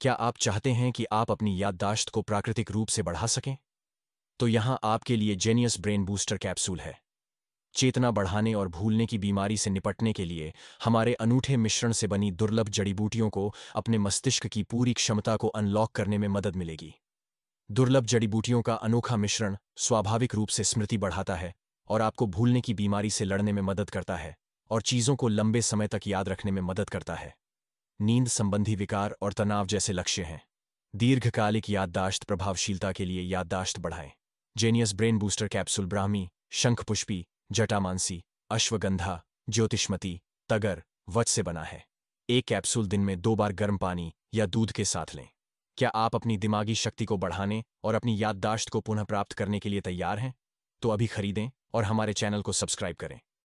क्या आप चाहते हैं कि आप अपनी याददाश्त को प्राकृतिक रूप से बढ़ा सकें तो यहां आपके लिए जेनियस ब्रेन बूस्टर कैप्सूल है चेतना बढ़ाने और भूलने की बीमारी से निपटने के लिए हमारे अनूठे मिश्रण से बनी दुर्लभ जड़ी बूटियों को अपने मस्तिष्क की पूरी क्षमता को अनलॉक करने में मदद मिलेगी दुर्लभ जड़ी बूटियों का अनोखा मिश्रण स्वाभाविक रूप से स्मृति बढ़ाता है और आपको भूलने की बीमारी से लड़ने में मदद करता है और चीज़ों को लंबे समय तक याद रखने में मदद करता है नींद संबंधी विकार और तनाव जैसे लक्ष्य हैं दीर्घकालिक याददाश्त प्रभावशीलता के लिए याददाश्त बढ़ाएं genius brain booster capsule brahmi शंखपुष्पी जटामानसी अश्वगंधा ज्योतिषमती तगर वच से बना है एक कैप्सूल दिन में दो बार गर्म पानी या दूध के साथ लें क्या आप अपनी दिमागी शक्ति को बढ़ाने और अपनी याददाश्त को पुनः प्राप्त करने के लिए तैयार हैं तो अभी खरीदें और हमारे चैनल को सब्सक्राइब करें